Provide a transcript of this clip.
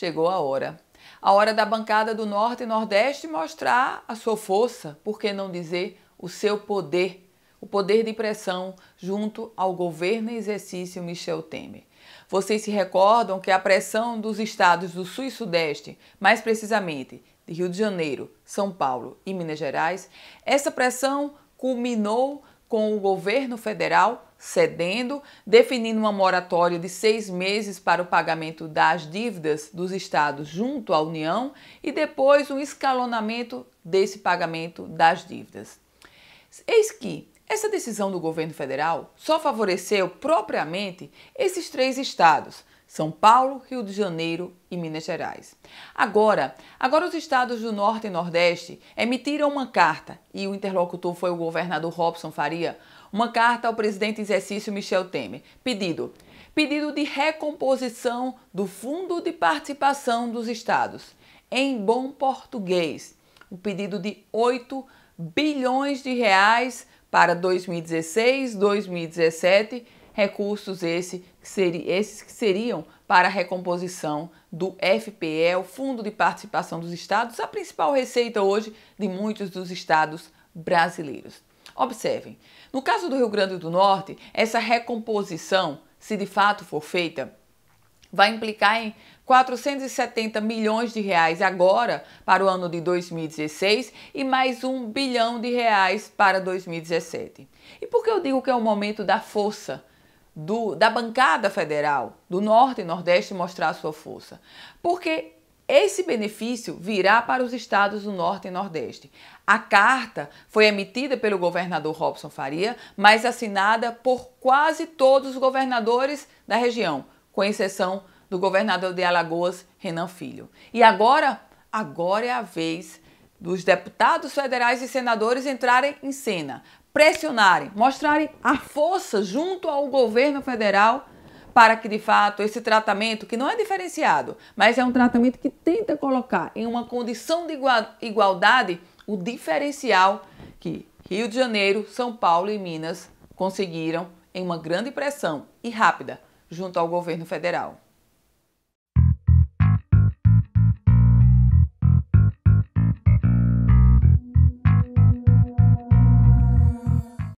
Chegou a hora. A hora da bancada do Norte e Nordeste mostrar a sua força, por que não dizer o seu poder, o poder de pressão junto ao governo em exercício Michel Temer. Vocês se recordam que a pressão dos estados do Sul e Sudeste, mais precisamente de Rio de Janeiro, São Paulo e Minas Gerais, essa pressão culminou com o governo federal cedendo, definindo uma moratória de seis meses para o pagamento das dívidas dos estados junto à União e depois um escalonamento desse pagamento das dívidas. Eis que essa decisão do governo federal só favoreceu propriamente esses três estados, são Paulo, Rio de Janeiro e Minas Gerais. Agora, agora os estados do Norte e Nordeste emitiram uma carta, e o interlocutor foi o governador Robson Faria, uma carta ao presidente exercício Michel Temer, pedido pedido de recomposição do Fundo de Participação dos Estados. Em bom português, um pedido de 8 bilhões de reais para 2016, 2017 recursos esse, esses que seriam para a recomposição do FPE, o Fundo de Participação dos Estados, a principal receita hoje de muitos dos estados brasileiros. Observem, no caso do Rio Grande do Norte, essa recomposição, se de fato for feita, vai implicar em 470 milhões de reais agora para o ano de 2016 e mais um bilhão de reais para 2017. E por que eu digo que é o momento da força do, da bancada federal do Norte e Nordeste mostrar sua força. Porque esse benefício virá para os estados do Norte e Nordeste. A carta foi emitida pelo governador Robson Faria, mas assinada por quase todos os governadores da região, com exceção do governador de Alagoas, Renan Filho. E agora, agora é a vez dos deputados federais e senadores entrarem em cena, pressionarem, mostrarem a força junto ao governo federal para que de fato esse tratamento, que não é diferenciado, mas é um tratamento que tenta colocar em uma condição de igualdade o diferencial que Rio de Janeiro, São Paulo e Minas conseguiram em uma grande pressão e rápida junto ao governo federal.